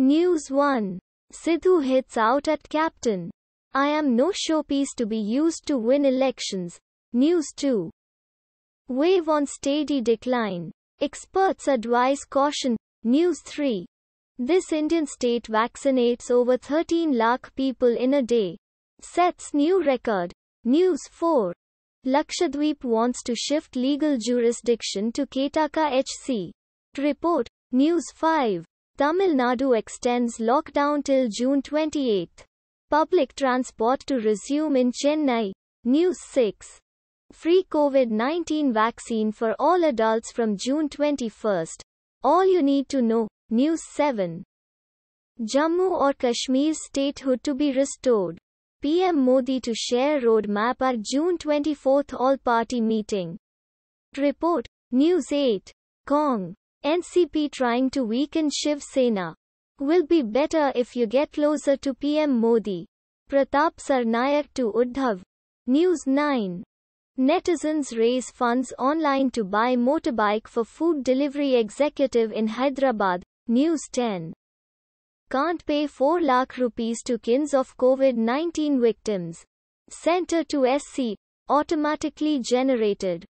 News 1. Sidhu hits out at captain. I am no showpiece to be used to win elections. News 2. Wave on steady decline. Experts advise caution. News 3. This Indian state vaccinates over 13 lakh people in a day. Sets new record. News 4. Lakshadweep wants to shift legal jurisdiction to Ketaka HC. Report. News 5. Tamil Nadu extends lockdown till June 28. Public transport to resume in Chennai. News 6. Free COVID-19 vaccine for all adults from June 21. All you need to know. News 7. Jammu or Kashmir statehood to be restored. PM Modi to share roadmap at June 24th all-party meeting. Report. News 8. Kong. NCP trying to weaken Shiv Sena. Will be better if you get closer to PM Modi. Pratap Sarnayak to Uddhav. News 9. Netizens raise funds online to buy motorbike for food delivery executive in Hyderabad. News 10. Can't pay 4 lakh rupees to kins of COVID-19 victims. Center to SC. Automatically generated.